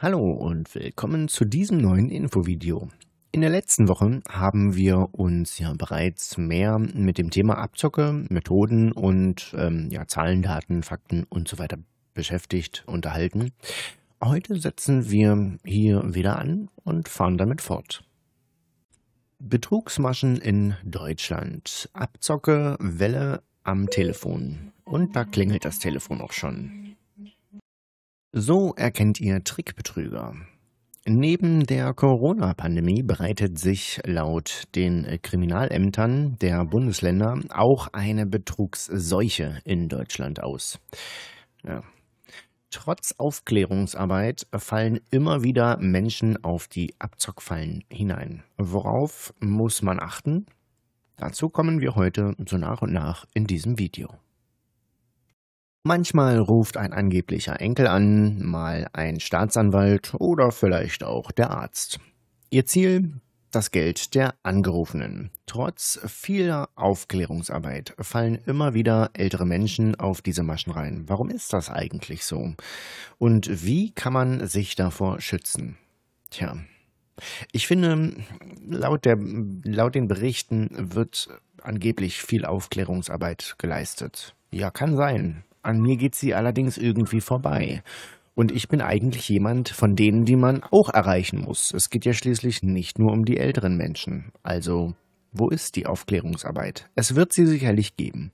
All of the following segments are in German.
Hallo und willkommen zu diesem neuen Infovideo. In der letzten Woche haben wir uns ja bereits mehr mit dem Thema Abzocke, Methoden und ähm, ja, Zahlen, Daten, Fakten und so weiter beschäftigt, unterhalten. Heute setzen wir hier wieder an und fahren damit fort. Betrugsmaschen in Deutschland. Abzocke, Welle am Telefon. Und da klingelt das Telefon auch schon. So erkennt ihr Trickbetrüger. Neben der Corona-Pandemie bereitet sich laut den Kriminalämtern der Bundesländer auch eine Betrugsseuche in Deutschland aus. Ja. Trotz Aufklärungsarbeit fallen immer wieder Menschen auf die Abzockfallen hinein. Worauf muss man achten? Dazu kommen wir heute so nach und nach in diesem Video. Manchmal ruft ein angeblicher Enkel an, mal ein Staatsanwalt oder vielleicht auch der Arzt. Ihr Ziel? Das Geld der Angerufenen. Trotz vieler Aufklärungsarbeit fallen immer wieder ältere Menschen auf diese Maschen rein. Warum ist das eigentlich so? Und wie kann man sich davor schützen? Tja, ich finde, laut, der, laut den Berichten wird angeblich viel Aufklärungsarbeit geleistet. Ja, kann sein. An mir geht sie allerdings irgendwie vorbei. Und ich bin eigentlich jemand von denen, die man auch erreichen muss. Es geht ja schließlich nicht nur um die älteren Menschen. Also, wo ist die Aufklärungsarbeit? Es wird sie sicherlich geben.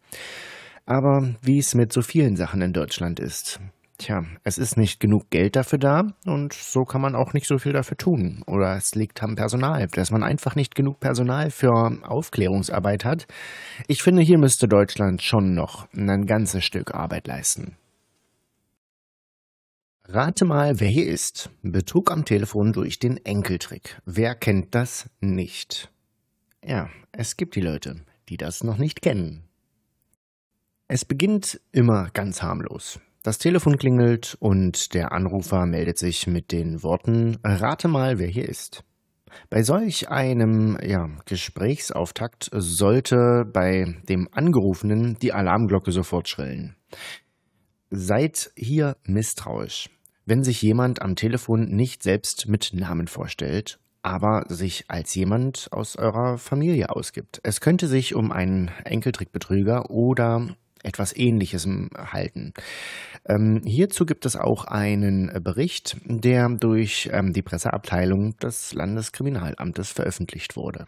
Aber wie es mit so vielen Sachen in Deutschland ist, Tja, es ist nicht genug Geld dafür da und so kann man auch nicht so viel dafür tun. Oder es liegt am Personal, dass man einfach nicht genug Personal für Aufklärungsarbeit hat. Ich finde, hier müsste Deutschland schon noch ein ganzes Stück Arbeit leisten. Rate mal, wer hier ist. Betrug am Telefon durch den Enkeltrick. Wer kennt das nicht? Ja, es gibt die Leute, die das noch nicht kennen. Es beginnt immer ganz harmlos. Das Telefon klingelt und der Anrufer meldet sich mit den Worten Rate mal, wer hier ist. Bei solch einem ja, Gesprächsauftakt sollte bei dem Angerufenen die Alarmglocke sofort schrillen. Seid hier misstrauisch, wenn sich jemand am Telefon nicht selbst mit Namen vorstellt, aber sich als jemand aus eurer Familie ausgibt. Es könnte sich um einen Enkeltrickbetrüger oder etwas Ähnliches hm, halten. Ähm, hierzu gibt es auch einen äh, Bericht, der durch ähm, die Presseabteilung des Landeskriminalamtes veröffentlicht wurde.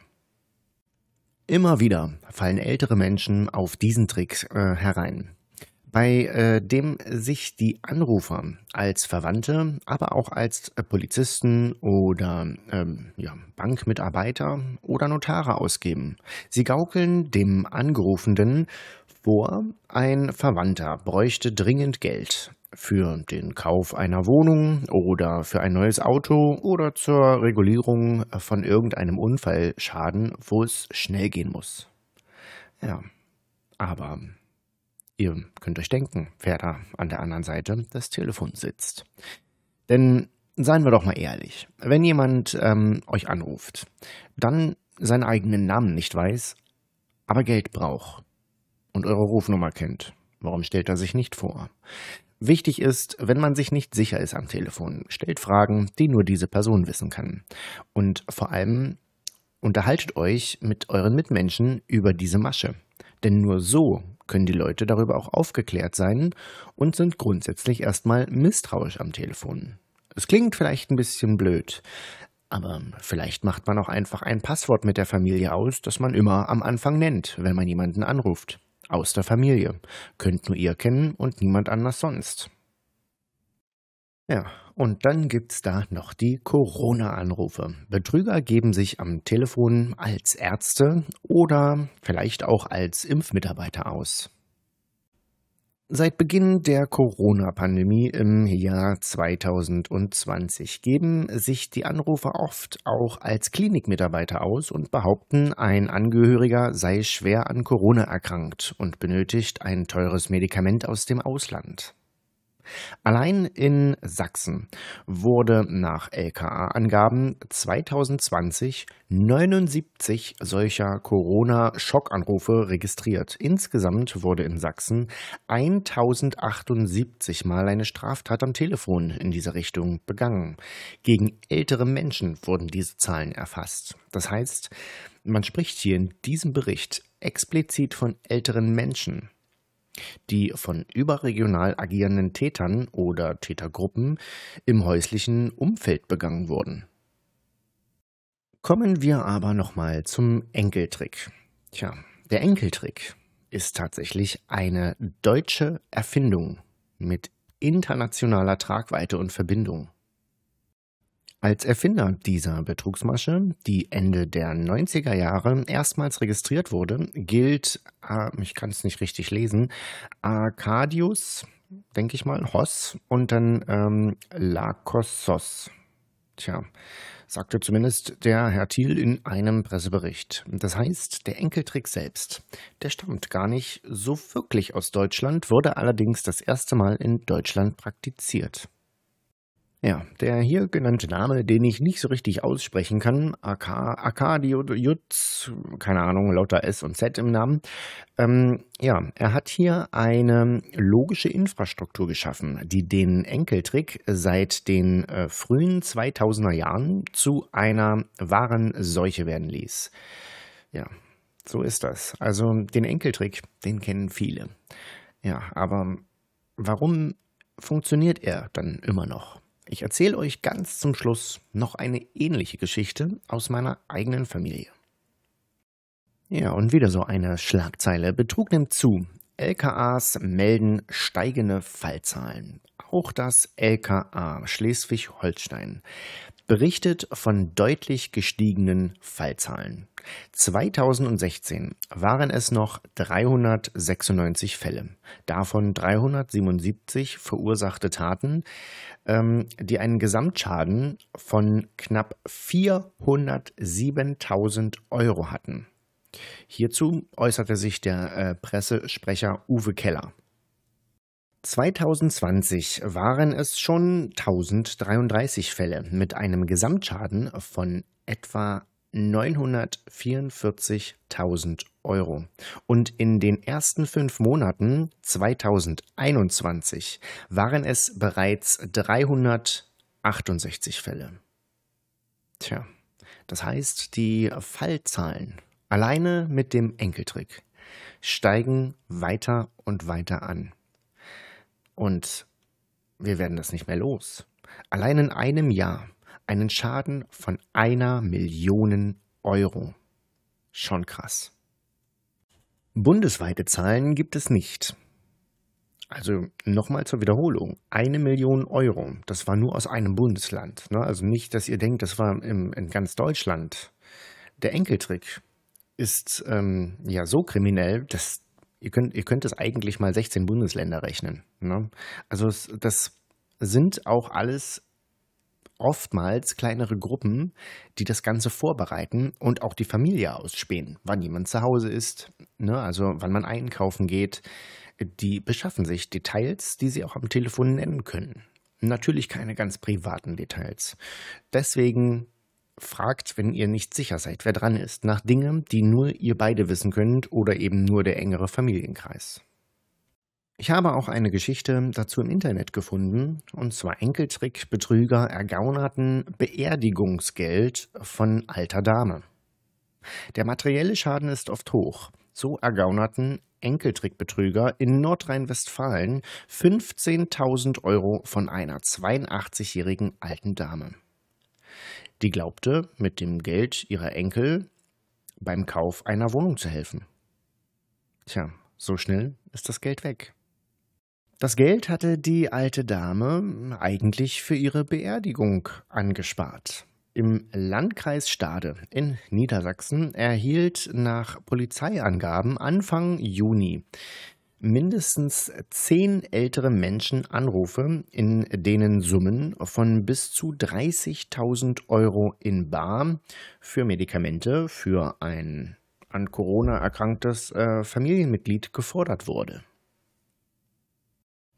Immer wieder fallen ältere Menschen auf diesen Trick äh, herein bei äh, dem sich die Anrufer als Verwandte, aber auch als äh, Polizisten oder ähm, ja, Bankmitarbeiter oder Notare ausgeben. Sie gaukeln dem Angerufenden vor, ein Verwandter bräuchte dringend Geld für den Kauf einer Wohnung oder für ein neues Auto oder zur Regulierung von irgendeinem Unfallschaden, wo es schnell gehen muss. Ja, aber ihr könnt euch denken, wer da an der anderen Seite das Telefon sitzt. Denn seien wir doch mal ehrlich, wenn jemand ähm, euch anruft, dann seinen eigenen Namen nicht weiß, aber Geld braucht, und eure Rufnummer kennt. Warum stellt er sich nicht vor? Wichtig ist, wenn man sich nicht sicher ist am Telefon, stellt Fragen, die nur diese Person wissen kann. Und vor allem unterhaltet euch mit euren Mitmenschen über diese Masche. Denn nur so können die Leute darüber auch aufgeklärt sein und sind grundsätzlich erstmal misstrauisch am Telefon. Es klingt vielleicht ein bisschen blöd, aber vielleicht macht man auch einfach ein Passwort mit der Familie aus, das man immer am Anfang nennt, wenn man jemanden anruft. Aus der Familie. Könnt nur ihr kennen und niemand anders sonst. Ja, und dann gibt's da noch die Corona-Anrufe. Betrüger geben sich am Telefon als Ärzte oder vielleicht auch als Impfmitarbeiter aus. Seit Beginn der Corona-Pandemie im Jahr 2020 geben sich die Anrufer oft auch als Klinikmitarbeiter aus und behaupten, ein Angehöriger sei schwer an Corona erkrankt und benötigt ein teures Medikament aus dem Ausland. Allein in Sachsen wurde nach LKA-Angaben 2020 79 solcher Corona-Schockanrufe registriert. Insgesamt wurde in Sachsen 1078 Mal eine Straftat am Telefon in dieser Richtung begangen. Gegen ältere Menschen wurden diese Zahlen erfasst. Das heißt, man spricht hier in diesem Bericht explizit von älteren Menschen die von überregional agierenden Tätern oder Tätergruppen im häuslichen Umfeld begangen wurden. Kommen wir aber nochmal zum Enkeltrick. Tja, der Enkeltrick ist tatsächlich eine deutsche Erfindung mit internationaler Tragweite und Verbindung. Als Erfinder dieser Betrugsmasche, die Ende der 90er Jahre erstmals registriert wurde, gilt, ah, ich kann es nicht richtig lesen, Arcadius, denke ich mal, Hoss und dann ähm, Lakossos. Tja, sagte zumindest der Herr Thiel in einem Pressebericht. Das heißt, der Enkeltrick selbst, der stammt gar nicht so wirklich aus Deutschland, wurde allerdings das erste Mal in Deutschland praktiziert. Ja, der hier genannte Name, den ich nicht so richtig aussprechen kann, AK, keine Ahnung, lauter S und Z im Namen, ähm, ja, er hat hier eine logische Infrastruktur geschaffen, die den Enkeltrick seit den äh, frühen 2000er Jahren zu einer wahren Seuche werden ließ. Ja, so ist das. Also den Enkeltrick, den kennen viele. Ja, aber warum funktioniert er dann immer noch? Ich erzähle euch ganz zum Schluss noch eine ähnliche Geschichte aus meiner eigenen Familie. Ja, und wieder so eine Schlagzeile. Betrug nimmt zu. LKAs melden steigende Fallzahlen. Auch das LKA Schleswig-Holstein berichtet von deutlich gestiegenen Fallzahlen. 2016 waren es noch 396 Fälle, davon 377 verursachte Taten, ähm, die einen Gesamtschaden von knapp 407.000 Euro hatten. Hierzu äußerte sich der äh, Pressesprecher Uwe Keller. 2020 waren es schon 1033 Fälle mit einem Gesamtschaden von etwa 944.000 Euro. Und in den ersten fünf Monaten 2021 waren es bereits 368 Fälle. Tja, das heißt, die Fallzahlen alleine mit dem Enkeltrick steigen weiter und weiter an. Und wir werden das nicht mehr los. Allein in einem Jahr einen Schaden von einer Million Euro. Schon krass. Bundesweite Zahlen gibt es nicht. Also nochmal zur Wiederholung, eine Million Euro, das war nur aus einem Bundesland. Ne? Also nicht, dass ihr denkt, das war im, in ganz Deutschland. Der Enkeltrick ist ähm, ja so kriminell, dass ihr könnt, ihr könnt es eigentlich mal 16 Bundesländer rechnen. Ne? Also das sind auch alles oftmals kleinere Gruppen, die das Ganze vorbereiten und auch die Familie ausspähen, wann jemand zu Hause ist, ne, also wann man einkaufen geht. Die beschaffen sich Details, die sie auch am Telefon nennen können. Natürlich keine ganz privaten Details. Deswegen fragt, wenn ihr nicht sicher seid, wer dran ist, nach Dingen, die nur ihr beide wissen könnt oder eben nur der engere Familienkreis. Ich habe auch eine Geschichte dazu im Internet gefunden, und zwar Enkeltrickbetrüger ergaunerten Beerdigungsgeld von alter Dame. Der materielle Schaden ist oft hoch. So ergaunerten Enkeltrickbetrüger in Nordrhein-Westfalen 15.000 Euro von einer 82-jährigen alten Dame. Die glaubte, mit dem Geld ihrer Enkel beim Kauf einer Wohnung zu helfen. Tja, so schnell ist das Geld weg. Das Geld hatte die alte Dame eigentlich für ihre Beerdigung angespart. Im Landkreis Stade in Niedersachsen erhielt nach Polizeiangaben Anfang Juni mindestens zehn ältere Menschen Anrufe, in denen Summen von bis zu 30.000 Euro in Bar für Medikamente für ein an Corona erkranktes äh, Familienmitglied gefordert wurde.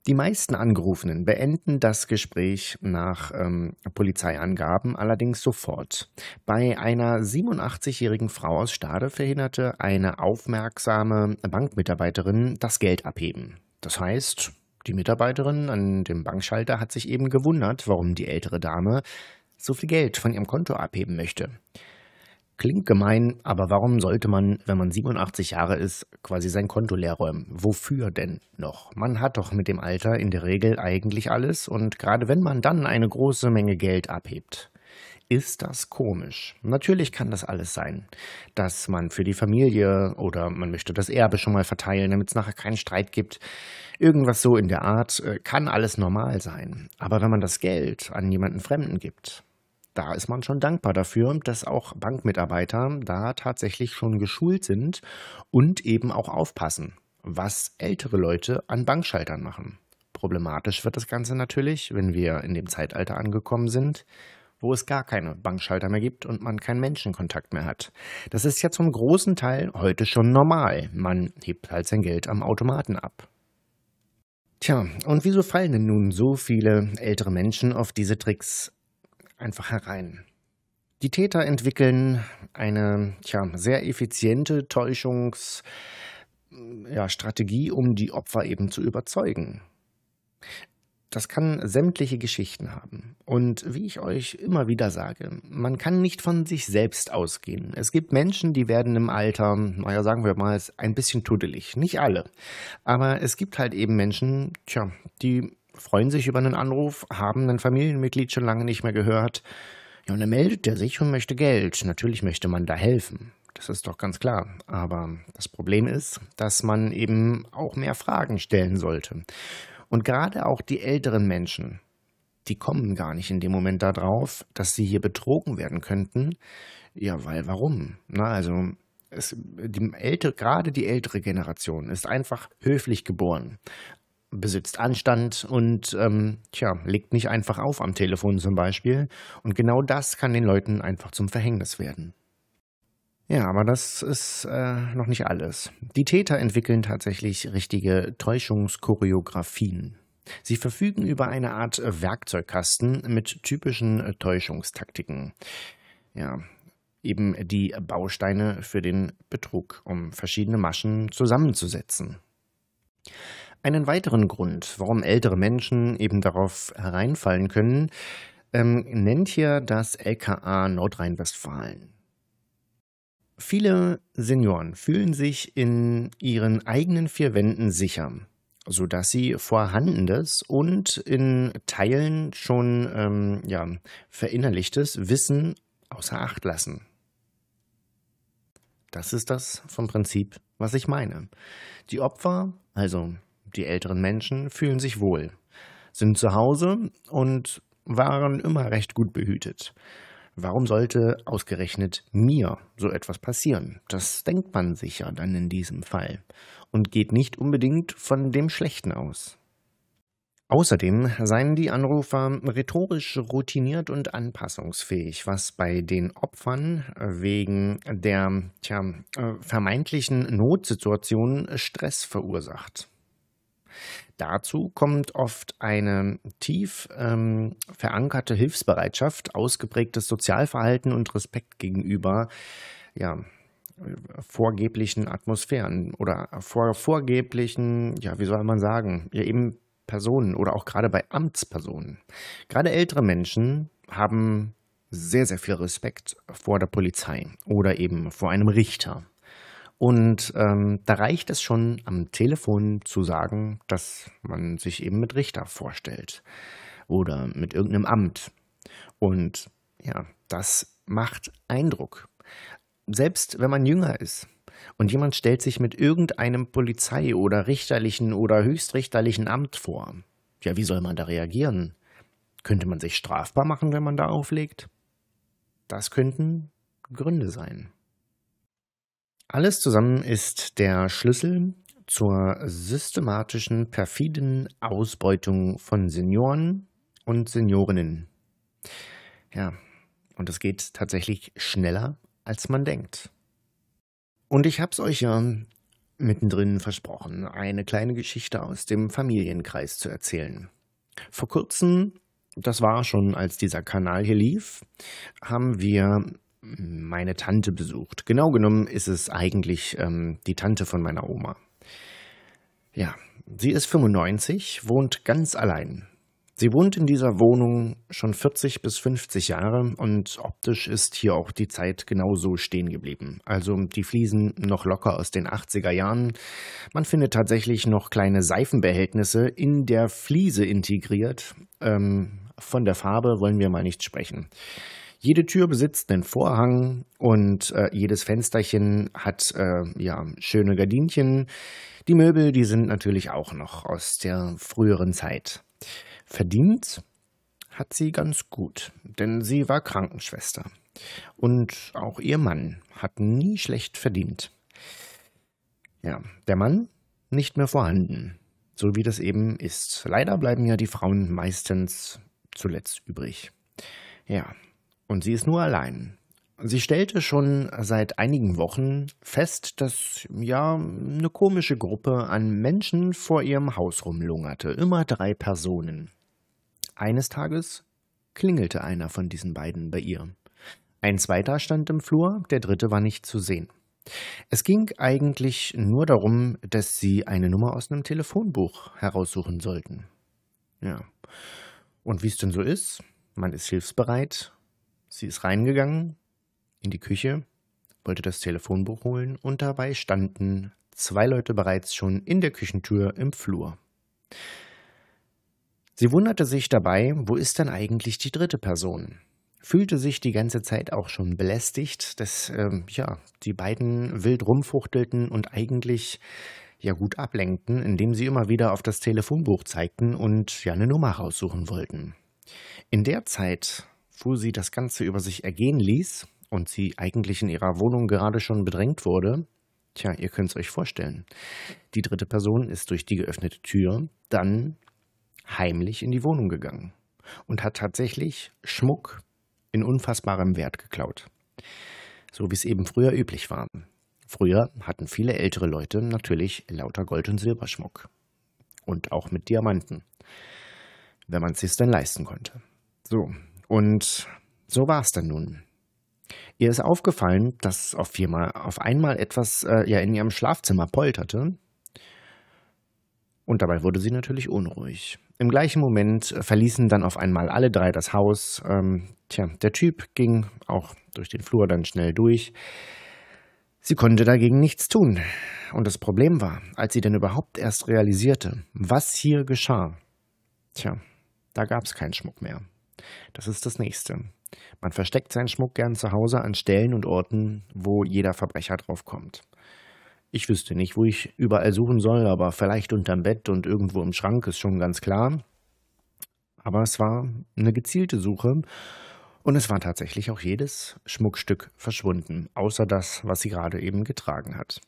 Die meisten Angerufenen beenden das Gespräch nach ähm, Polizeiangaben allerdings sofort. Bei einer 87-jährigen Frau aus Stade verhinderte eine aufmerksame Bankmitarbeiterin das Geld abheben. Das heißt, die Mitarbeiterin an dem Bankschalter hat sich eben gewundert, warum die ältere Dame so viel Geld von ihrem Konto abheben möchte. Klingt gemein, aber warum sollte man, wenn man 87 Jahre ist, quasi sein Konto leer räumen? Wofür denn noch? Man hat doch mit dem Alter in der Regel eigentlich alles und gerade wenn man dann eine große Menge Geld abhebt. Ist das komisch? Natürlich kann das alles sein. Dass man für die Familie oder man möchte das Erbe schon mal verteilen, damit es nachher keinen Streit gibt. Irgendwas so in der Art äh, kann alles normal sein. Aber wenn man das Geld an jemanden Fremden gibt, da ist man schon dankbar dafür, dass auch Bankmitarbeiter da tatsächlich schon geschult sind und eben auch aufpassen, was ältere Leute an Bankschaltern machen. Problematisch wird das Ganze natürlich, wenn wir in dem Zeitalter angekommen sind, wo es gar keine Bankschalter mehr gibt und man keinen Menschenkontakt mehr hat. Das ist ja zum großen Teil heute schon normal. Man hebt halt sein Geld am Automaten ab. Tja, und wieso fallen denn nun so viele ältere Menschen auf diese Tricks? einfach herein. Die Täter entwickeln eine tja, sehr effiziente Täuschungsstrategie, ja, um die Opfer eben zu überzeugen. Das kann sämtliche Geschichten haben. Und wie ich euch immer wieder sage, man kann nicht von sich selbst ausgehen. Es gibt Menschen, die werden im Alter, naja, sagen wir mal, ein bisschen tuddelig. Nicht alle. Aber es gibt halt eben Menschen, tja, die freuen sich über einen Anruf, haben ein Familienmitglied schon lange nicht mehr gehört. Ja, und dann meldet er sich und möchte Geld. Natürlich möchte man da helfen. Das ist doch ganz klar. Aber das Problem ist, dass man eben auch mehr Fragen stellen sollte. Und gerade auch die älteren Menschen, die kommen gar nicht in dem Moment darauf, dass sie hier betrogen werden könnten. Ja, weil warum? Na, also es, die ältere, gerade die ältere Generation ist einfach höflich geboren besitzt Anstand und ähm, tja, legt nicht einfach auf am Telefon zum Beispiel. Und genau das kann den Leuten einfach zum Verhängnis werden. Ja, aber das ist äh, noch nicht alles. Die Täter entwickeln tatsächlich richtige Täuschungskoreografien. Sie verfügen über eine Art Werkzeugkasten mit typischen Täuschungstaktiken. Ja, eben die Bausteine für den Betrug, um verschiedene Maschen zusammenzusetzen. Einen weiteren Grund, warum ältere Menschen eben darauf hereinfallen können, ähm, nennt hier das LKA Nordrhein-Westfalen. Viele Senioren fühlen sich in ihren eigenen vier Wänden sicher, sodass sie vorhandenes und in Teilen schon ähm, ja, verinnerlichtes Wissen außer Acht lassen. Das ist das vom Prinzip, was ich meine. Die Opfer, also die älteren Menschen fühlen sich wohl, sind zu Hause und waren immer recht gut behütet. Warum sollte ausgerechnet mir so etwas passieren? Das denkt man sich ja dann in diesem Fall und geht nicht unbedingt von dem Schlechten aus. Außerdem seien die Anrufer rhetorisch routiniert und anpassungsfähig, was bei den Opfern wegen der tja, äh, vermeintlichen Notsituation Stress verursacht. Dazu kommt oft eine tief ähm, verankerte Hilfsbereitschaft, ausgeprägtes Sozialverhalten und Respekt gegenüber ja, vorgeblichen Atmosphären oder vor, vorgeblichen, ja, wie soll man sagen, ja, eben Personen oder auch gerade bei Amtspersonen. Gerade ältere Menschen haben sehr, sehr viel Respekt vor der Polizei oder eben vor einem Richter. Und ähm, da reicht es schon, am Telefon zu sagen, dass man sich eben mit Richter vorstellt oder mit irgendeinem Amt. Und ja, das macht Eindruck. Selbst wenn man jünger ist und jemand stellt sich mit irgendeinem Polizei- oder richterlichen oder höchstrichterlichen Amt vor. Ja, wie soll man da reagieren? Könnte man sich strafbar machen, wenn man da auflegt? Das könnten Gründe sein. Alles zusammen ist der Schlüssel zur systematischen, perfiden Ausbeutung von Senioren und Seniorinnen. Ja, und es geht tatsächlich schneller, als man denkt. Und ich hab's euch ja mittendrin versprochen, eine kleine Geschichte aus dem Familienkreis zu erzählen. Vor kurzem, das war schon, als dieser Kanal hier lief, haben wir meine Tante besucht. Genau genommen ist es eigentlich ähm, die Tante von meiner Oma. Ja, sie ist 95, wohnt ganz allein. Sie wohnt in dieser Wohnung schon 40 bis 50 Jahre und optisch ist hier auch die Zeit genauso stehen geblieben. Also die Fliesen noch locker aus den 80er Jahren. Man findet tatsächlich noch kleine Seifenbehältnisse in der Fliese integriert. Ähm, von der Farbe wollen wir mal nicht sprechen. Jede Tür besitzt einen Vorhang und äh, jedes Fensterchen hat äh, ja schöne Gardinchen. Die Möbel, die sind natürlich auch noch aus der früheren Zeit. Verdient hat sie ganz gut, denn sie war Krankenschwester. Und auch ihr Mann hat nie schlecht verdient. Ja, der Mann nicht mehr vorhanden, so wie das eben ist. Leider bleiben ja die Frauen meistens zuletzt übrig. Ja, und sie ist nur allein. Sie stellte schon seit einigen Wochen fest, dass ja eine komische Gruppe an Menschen vor ihrem Haus rumlungerte, immer drei Personen. Eines Tages klingelte einer von diesen beiden bei ihr. Ein zweiter stand im Flur, der dritte war nicht zu sehen. Es ging eigentlich nur darum, dass sie eine Nummer aus einem Telefonbuch heraussuchen sollten. Ja. Und wie es denn so ist, man ist hilfsbereit Sie ist reingegangen in die Küche, wollte das Telefonbuch holen und dabei standen zwei Leute bereits schon in der Küchentür im Flur. Sie wunderte sich dabei, wo ist denn eigentlich die dritte Person? Fühlte sich die ganze Zeit auch schon belästigt, dass ähm, ja, die beiden wild rumfuchtelten und eigentlich ja gut ablenkten, indem sie immer wieder auf das Telefonbuch zeigten und ja eine Nummer raussuchen wollten. In der Zeit wo sie das Ganze über sich ergehen ließ und sie eigentlich in ihrer Wohnung gerade schon bedrängt wurde. Tja, ihr könnt es euch vorstellen. Die dritte Person ist durch die geöffnete Tür dann heimlich in die Wohnung gegangen und hat tatsächlich Schmuck in unfassbarem Wert geklaut. So wie es eben früher üblich war. Früher hatten viele ältere Leute natürlich lauter Gold- und Silberschmuck. Und auch mit Diamanten. Wenn man es sich denn leisten konnte. So, und so war es dann nun. Ihr ist aufgefallen, dass auf, viermal, auf einmal etwas äh, ja in ihrem Schlafzimmer polterte. Und dabei wurde sie natürlich unruhig. Im gleichen Moment äh, verließen dann auf einmal alle drei das Haus. Ähm, tja, der Typ ging auch durch den Flur dann schnell durch. Sie konnte dagegen nichts tun. Und das Problem war, als sie denn überhaupt erst realisierte, was hier geschah, tja, da gab es keinen Schmuck mehr. Das ist das nächste. Man versteckt seinen Schmuck gern zu Hause an Stellen und Orten, wo jeder Verbrecher draufkommt. Ich wüsste nicht, wo ich überall suchen soll, aber vielleicht unterm Bett und irgendwo im Schrank ist schon ganz klar. Aber es war eine gezielte Suche und es war tatsächlich auch jedes Schmuckstück verschwunden, außer das, was sie gerade eben getragen hat.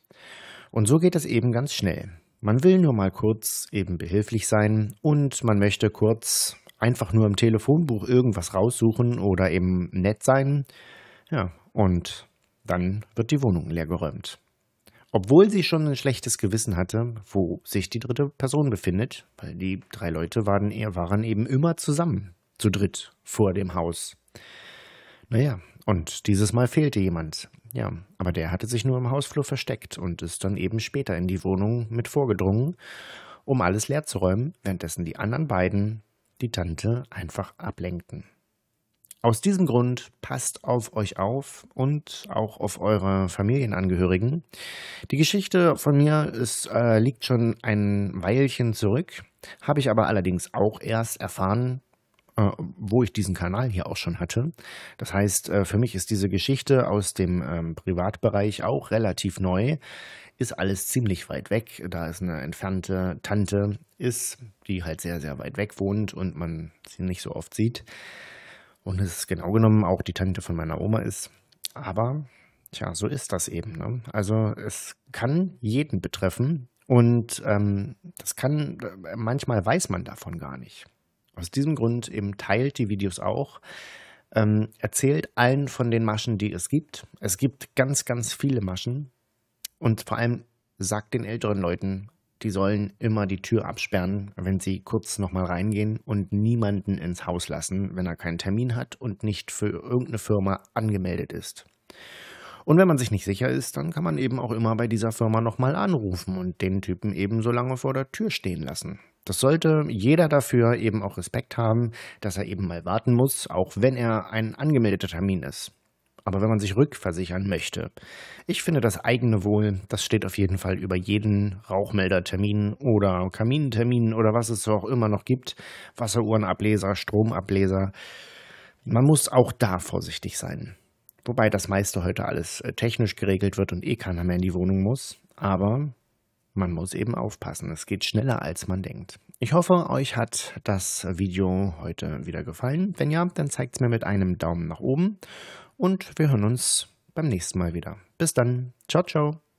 Und so geht es eben ganz schnell. Man will nur mal kurz eben behilflich sein und man möchte kurz einfach nur im Telefonbuch irgendwas raussuchen oder eben nett sein. Ja, und dann wird die Wohnung leergeräumt. Obwohl sie schon ein schlechtes Gewissen hatte, wo sich die dritte Person befindet, weil die drei Leute waren, waren eben immer zusammen, zu dritt, vor dem Haus. Naja, und dieses Mal fehlte jemand. Ja, aber der hatte sich nur im Hausflur versteckt und ist dann eben später in die Wohnung mit vorgedrungen, um alles leer zu räumen, währenddessen die anderen beiden die Tante einfach ablenken. Aus diesem Grund passt auf euch auf und auch auf eure Familienangehörigen. Die Geschichte von mir ist, äh, liegt schon ein Weilchen zurück, habe ich aber allerdings auch erst erfahren, äh, wo ich diesen Kanal hier auch schon hatte. Das heißt, äh, für mich ist diese Geschichte aus dem ähm, Privatbereich auch relativ neu. Ist alles ziemlich weit weg. Da ist eine entfernte Tante ist, die halt sehr, sehr weit weg wohnt und man sie nicht so oft sieht. Und es genau genommen auch die Tante von meiner Oma ist. Aber, tja, so ist das eben. Ne? Also es kann jeden betreffen. Und ähm, das kann, äh, manchmal weiß man davon gar nicht. Aus diesem Grund eben teilt die Videos auch, ähm, erzählt allen von den Maschen, die es gibt. Es gibt ganz, ganz viele Maschen und vor allem sagt den älteren Leuten, die sollen immer die Tür absperren, wenn sie kurz nochmal reingehen und niemanden ins Haus lassen, wenn er keinen Termin hat und nicht für irgendeine Firma angemeldet ist. Und wenn man sich nicht sicher ist, dann kann man eben auch immer bei dieser Firma nochmal anrufen und den Typen eben so lange vor der Tür stehen lassen. Das sollte jeder dafür eben auch Respekt haben, dass er eben mal warten muss, auch wenn er ein angemeldeter Termin ist. Aber wenn man sich rückversichern möchte, ich finde das eigene Wohl, das steht auf jeden Fall über jeden Rauchmeldertermin oder Kamintermin oder was es auch immer noch gibt, Wasseruhrenableser, Stromableser. Man muss auch da vorsichtig sein. Wobei das meiste heute alles äh, technisch geregelt wird und eh keiner mehr in die Wohnung muss. Aber man muss eben aufpassen, es geht schneller als man denkt. Ich hoffe, euch hat das Video heute wieder gefallen. Wenn ja, dann zeigt es mir mit einem Daumen nach oben und wir hören uns beim nächsten Mal wieder. Bis dann, ciao, ciao.